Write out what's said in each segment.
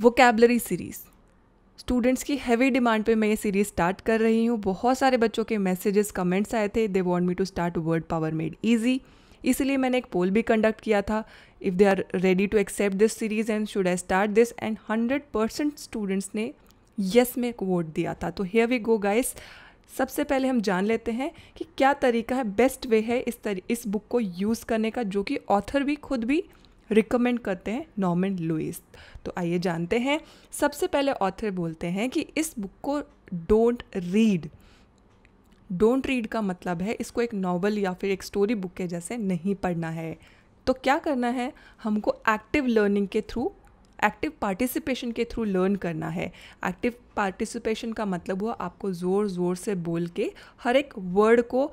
Vocabulary series students की heavy demand पे मैं ये सीरीज़ स्टार्ट कर रही हूँ बहुत सारे बच्चों के मैसेजेस कमेंट्स आए थे they want me to start word power made easy इसलिए मैंने एक पोल भी कंडक्ट किया था if they are ready to accept this series and should I start this and hundred percent students ने येस yes में एक वोट दिया था तो हेयर वी गो गाइस सबसे पहले हम जान लेते हैं कि क्या तरीका है बेस्ट वे है इस इस बुक को यूज़ करने का जो कि ऑथर भी खुद भी रिकमेंड करते हैं नॉमिन लुइस तो आइए जानते हैं सबसे पहले ऑथर बोलते हैं कि इस बुक को डोंट रीड डोंट रीड का मतलब है इसको एक नॉवल या फिर एक स्टोरी बुक के जैसे नहीं पढ़ना है तो क्या करना है हमको एक्टिव लर्निंग के थ्रू एक्टिव पार्टिसिपेशन के थ्रू लर्न करना है एक्टिव पार्टिसिपेशन का मतलब हुआ आपको ज़ोर ज़ोर से बोल के हर एक वर्ड को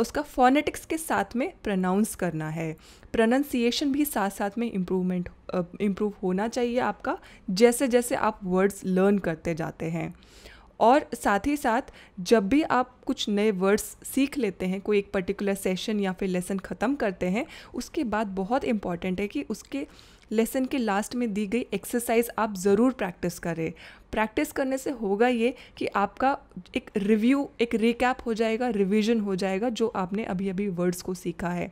उसका फोनेटिक्स के साथ में प्रनाउंस करना है प्रनंसिएशन भी साथ साथ में इम्प्रूवमेंट इम्प्रूव होना चाहिए आपका जैसे जैसे आप वर्ड्स लर्न करते जाते हैं और साथ ही साथ जब भी आप कुछ नए वर्ड्स सीख लेते हैं कोई एक पर्टिकुलर सेशन या फिर लेसन ख़त्म करते हैं उसके बाद बहुत इम्पॉर्टेंट है कि उसके लेसन के लास्ट में दी गई एक्सरसाइज आप ज़रूर प्रैक्टिस करें प्रैक्टिस करने से होगा ये कि आपका एक रिव्यू एक रिकैप हो जाएगा रिविजन हो जाएगा जो आपने अभी अभी वर्ड्स को सीखा है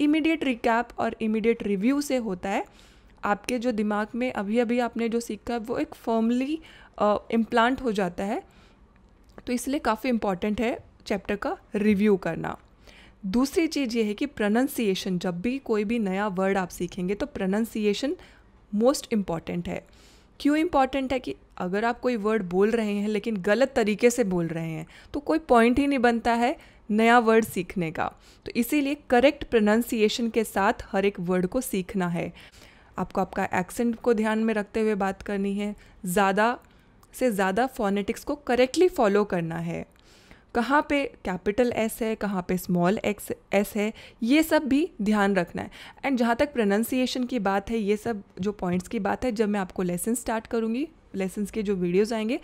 इमीडिएट रिकैप और इमीडिएट रिव्यू से होता है आपके जो दिमाग में अभी अभी आपने जो सीखा है वो एक फर्मली इम्प्लांट हो जाता है तो इसलिए काफ़ी इम्पॉर्टेंट है चैप्टर का रिव्यू करना दूसरी चीज़ ये है कि प्रोनंसिएशन जब भी कोई भी नया वर्ड आप सीखेंगे तो प्रोनंसिएशन मोस्ट इम्पॉर्टेंट है क्यों इम्पॉर्टेंट है कि अगर आप कोई वर्ड बोल रहे हैं लेकिन गलत तरीके से बोल रहे हैं तो कोई पॉइंट ही नहीं बनता है नया वर्ड सीखने का तो इसीलिए करेक्ट प्रोनंसिएशन के साथ हर एक वर्ड को सीखना है आपको आपका एक्सेंट को ध्यान में रखते हुए बात करनी है ज़्यादा से ज़्यादा फोनेटिक्स को करेक्टली फॉलो करना है कहाँ पे कैपिटल एस है कहाँ पे स्मॉल एक्स एस है ये सब भी ध्यान रखना है एंड जहाँ तक प्रोनाउंसिएशन की बात है ये सब जो पॉइंट्स की बात है जब मैं आपको लेसन स्टार्ट करूँगी लेसन्स के जो वीडियोज़ आएंगे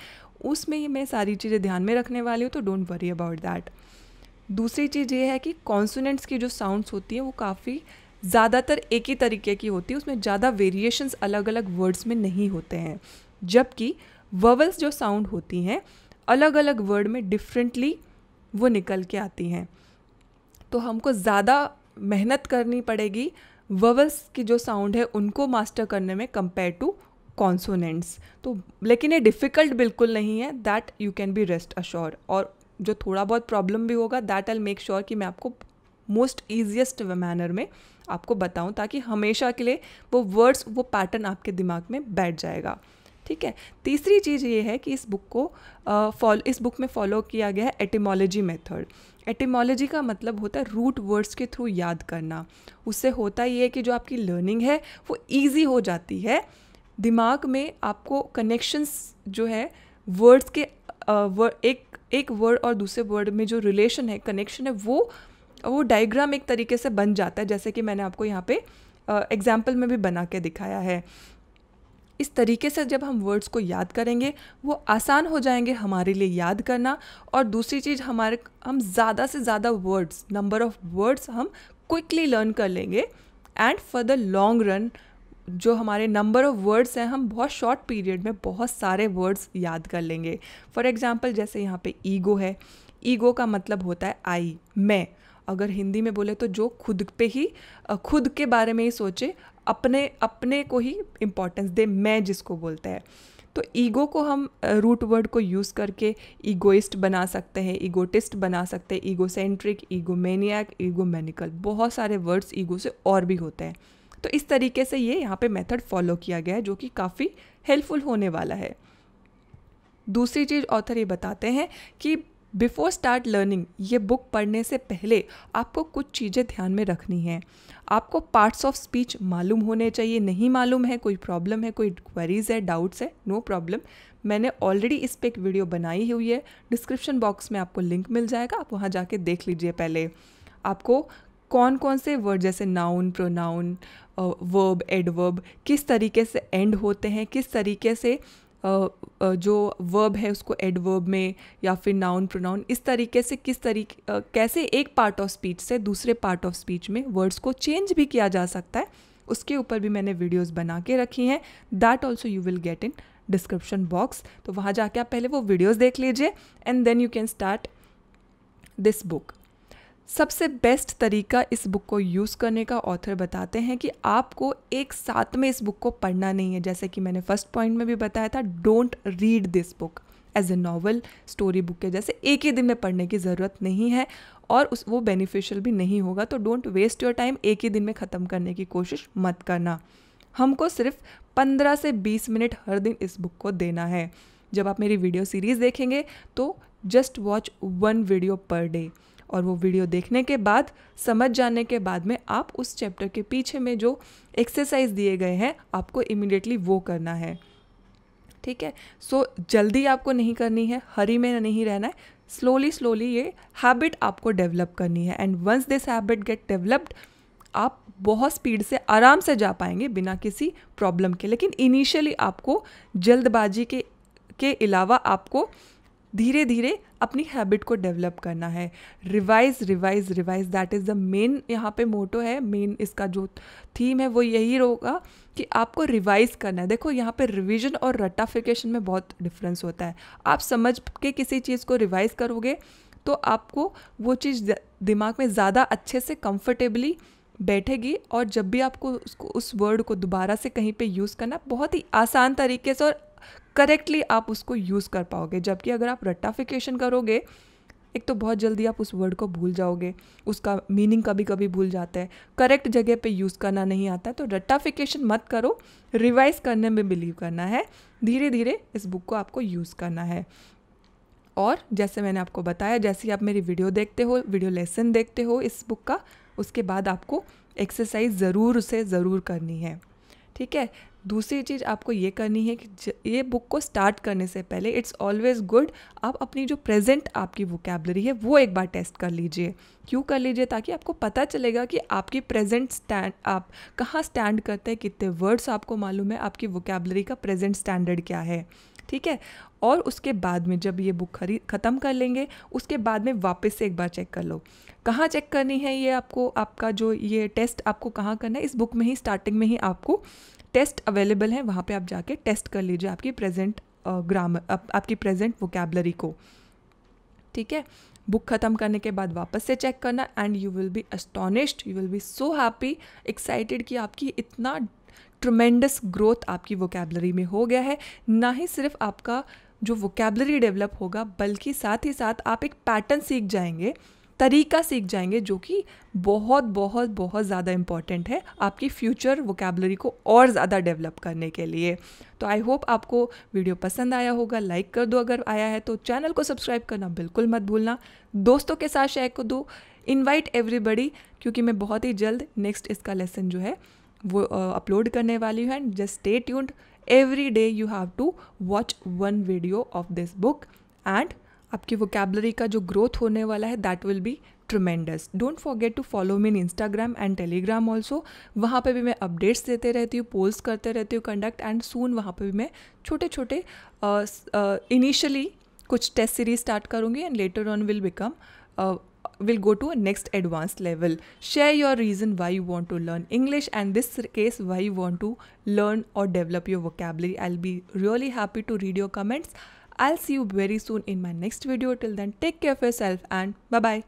उसमें ही मैं सारी चीज़ें ध्यान में रखने वाली हूँ तो डोंट वरी अबाउट दैट दूसरी चीज़ ये है कि कॉन्सोनेंट्स की जो साउंड्स होती हैं वो काफ़ी ज़्यादातर एक ही तरीके की होती है उसमें ज़्यादा वेरिएशंस अलग अलग वर्ड्स में नहीं होते हैं जबकि वर्वल्स जो साउंड होती हैं अलग अलग वर्ड में डिफरेंटली वो निकल के आती हैं तो हमको ज़्यादा मेहनत करनी पड़ेगी वर्वल्स की जो साउंड है उनको मास्टर करने में कंपेयर टू कॉन्सोनेंट्स तो लेकिन ये डिफ़िकल्ट बिल्कुल नहीं है that you can be rest assured और जो थोड़ा बहुत प्रॉब्लम भी होगा दैट आई मेक श्योर कि मैं आपको मोस्ट ईजिएस्ट मैनर में आपको बताऊं ताकि हमेशा के लिए वो वर्ड्स वो पैटर्न आपके दिमाग में बैठ जाएगा ठीक है तीसरी चीज़ ये है कि इस बुक को फॉलो इस बुक में फॉलो किया गया है एटिमोलॉजी मेथड एटिमोलॉजी का मतलब होता है रूट वर्ड्स के थ्रू याद करना उससे होता ये है कि जो आपकी लर्निंग है वो ईजी हो जाती है दिमाग में आपको कनेक्शंस जो है वर्ड्स के एक एक वर्ड और दूसरे वर्ड में जो रिलेशन है कनेक्शन है वो वो डायग्राम एक तरीके से बन जाता है जैसे कि मैंने आपको यहाँ पे एग्जाम्पल में भी बना के दिखाया है इस तरीके से जब हम वर्ड्स को याद करेंगे वो आसान हो जाएंगे हमारे लिए याद करना और दूसरी चीज़ हमारे हम ज़्यादा से ज़्यादा वर्ड्स नंबर ऑफ वर्ड्स हम क्विकली लर्न कर लेंगे and for the long run जो हमारे नंबर ऑफ वर्ड्स हैं हम बहुत शॉर्ट पीरियड में बहुत सारे वर्ड्स याद कर लेंगे फॉर एग्ज़ाम्पल जैसे यहाँ पे ईगो है ईगो का मतलब होता है आई मैं अगर हिंदी में बोले तो जो खुद पे ही खुद के बारे में ही सोचे अपने अपने को ही इम्पोर्टेंस दे मैं जिसको बोलते हैं तो ईगो को हम रूट वर्ड को यूज़ करके ईगोइस्ट बना सकते हैं ईगोटिस्ट बना सकते हैं ईगोसेंट्रिक ईगोमेनियाक ईगोमेनिकल बहुत सारे वर्ड्स ईगो से और भी होते हैं तो इस तरीके से ये यहाँ पे मेथड फॉलो किया गया है जो कि काफ़ी हेल्पफुल होने वाला है दूसरी चीज़ ऑथर ये बताते हैं कि बिफोर स्टार्ट लर्निंग ये बुक पढ़ने से पहले आपको कुछ चीज़ें ध्यान में रखनी हैं आपको पार्ट्स ऑफ स्पीच मालूम होने चाहिए नहीं मालूम है कोई प्रॉब्लम है कोई क्वेरीज है डाउट्स है नो no प्रॉब्लम मैंने ऑलरेडी इस पर एक वीडियो बनाई हुई है डिस्क्रिप्शन बॉक्स में आपको लिंक मिल जाएगा आप वहाँ जाके देख लीजिए पहले आपको कौन कौन से वर्ड जैसे नाउन प्रोनाउन वर्ब एडवर्ब किस तरीके से एंड होते हैं किस तरीके से जो वर्ब है उसको एडवर्ब में या फिर नाउन प्रोनाउन इस तरीके से किस तरीके कैसे एक पार्ट ऑफ स्पीच से दूसरे पार्ट ऑफ स्पीच में वर्ड्स को चेंज भी किया जा सकता है उसके ऊपर भी मैंने वीडियोस बना के रखी हैं that also you will get in description box तो वहाँ जाके आप पहले वो वीडियोस देख लीजिए and then you can start this book सबसे बेस्ट तरीका इस बुक को यूज़ करने का ऑथर बताते हैं कि आपको एक साथ में इस बुक को पढ़ना नहीं है जैसे कि मैंने फर्स्ट पॉइंट में भी बताया था don't read this book as a novel story book के जैसे एक ही दिन में पढ़ने की ज़रूरत नहीं है और उस वो बेनिफिशियल भी नहीं होगा तो डोंट वेस्ट योर टाइम एक ही दिन में ख़त्म करने की कोशिश मत करना हमको सिर्फ 15 से 20 मिनट हर दिन इस बुक को देना है जब आप मेरी वीडियो सीरीज़ देखेंगे तो just watch one video per day और वो वीडियो देखने के बाद समझ जाने के बाद में आप उस चैप्टर के पीछे में जो एक्सरसाइज दिए गए हैं आपको इमिडिएटली वो करना है ठीक है सो so, जल्दी आपको नहीं करनी है हरी में नहीं रहना है स्लोली स्लोली ये हैबिट आपको डेवलप करनी है and once this habit get developed आप बहुत स्पीड से आराम से जा पाएंगे बिना किसी प्रॉब्लम के लेकिन इनिशियली आपको जल्दबाजी के के अलावा आपको धीरे धीरे अपनी हैबिट को डेवलप करना है revise revise revise that is the main यहाँ पे मोटो है मेन इसका जो थीम है वो यही होगा कि आपको रिवाइज करना है देखो यहाँ पे रिवीजन और रटाफिकेशन में बहुत डिफरेंस होता है आप समझ के किसी चीज़ को रिवाइज करोगे तो आपको वो चीज़ दिमाग में ज़्यादा अच्छे से कंफर्टेबली बैठेगी और जब भी आपको उसको उस वर्ड को दोबारा से कहीं पे यूज़ करना बहुत ही आसान तरीके से और करेक्टली आप उसको यूज़ कर पाओगे जबकि अगर आप रट्टाफिकेशन करोगे एक तो बहुत जल्दी आप उस वर्ड को भूल जाओगे उसका मीनिंग कभी कभी भूल जाता है करेक्ट जगह पे यूज़ करना नहीं आता तो रट्टाफिकेशन मत करो रिवाइज करने में बिलीव करना है धीरे धीरे इस बुक को आपको यूज़ करना है और जैसे मैंने आपको बताया जैसे आप मेरी वीडियो देखते हो वीडियो लेसन देखते हो इस बुक का उसके बाद आपको एक्सरसाइज ज़रूर से ज़रूर करनी है ठीक है दूसरी चीज़ आपको ये करनी है कि ये बुक को स्टार्ट करने से पहले इट्स ऑलवेज़ गुड आप अपनी जो प्रेजेंट आपकी वोकेबलरी है वो एक बार टेस्ट कर लीजिए क्यों कर लीजिए ताकि आपको पता चलेगा कि आपकी प्रेजेंट स्टैंड आप कहाँ स्टैंड करते हैं कितने वर्ड्स आपको मालूम है आपकी वोकेबलरी का प्रेजेंट स्टैंडर्ड क्या है ठीक है और उसके बाद में जब ये बुक खरीद ख़त्म कर लेंगे उसके बाद में वापस से एक बार चेक कर लो कहाँ चेक करनी है ये आपको आपका जो ये टेस्ट आपको कहाँ करना है इस बुक में ही स्टार्टिंग में ही आपको टेस्ट अवेलेबल हैं वहाँ पे आप जाके टेस्ट कर लीजिए आपकी प्रेजेंट ग्रामर आप, आपकी प्रेजेंट वोकेबलरी को ठीक है बुक ख़त्म करने के बाद वापस से चेक करना and you will be astonished you will be so happy excited कि आपकी इतना ट्रमेंडस ग्रोथ आपकी वोकेबलरी में हो गया है ना ही सिर्फ आपका जो वोकेबलरी डेवलप होगा बल्कि साथ ही साथ आप एक पैटर्न सीख जाएंगे तरीका सीख जाएंगे जो कि बहुत बहुत बहुत ज़्यादा इम्पॉर्टेंट है आपकी फ्यूचर वोकेबलरी को और ज़्यादा डेवलप करने के लिए तो आई होप आपको वीडियो पसंद आया होगा लाइक कर दो अगर आया है तो चैनल को सब्सक्राइब करना बिल्कुल मत भूलना दोस्तों के साथ शेयर को दो इन्वाइट एवरीबडी क्योंकि मैं बहुत ही जल्द नेक्स्ट इसका लेसन जो है वो अपलोड uh, करने वाली हूँ and just stay tuned every day you have to watch one video of this book and आपकी वोकेबलरी का जो ग्रोथ होने वाला है that will be tremendous don't forget to follow me in Instagram and Telegram also वहाँ पर भी मैं अपडेट्स देते रहती हूँ पोल्स करते रहती हूँ कंडक्ट एंड सून वहाँ पर भी मैं छोटे छोटे इनिशियली कुछ टेस्ट सीरीज स्टार्ट करूँगी and later on will become will go to a next advance level share your reason why you want to learn English and this case why you want to learn और develop your vocabulary I'll be really happy to read your comments I'll see you very soon in my next video. Till then, take care of yourself and bye bye.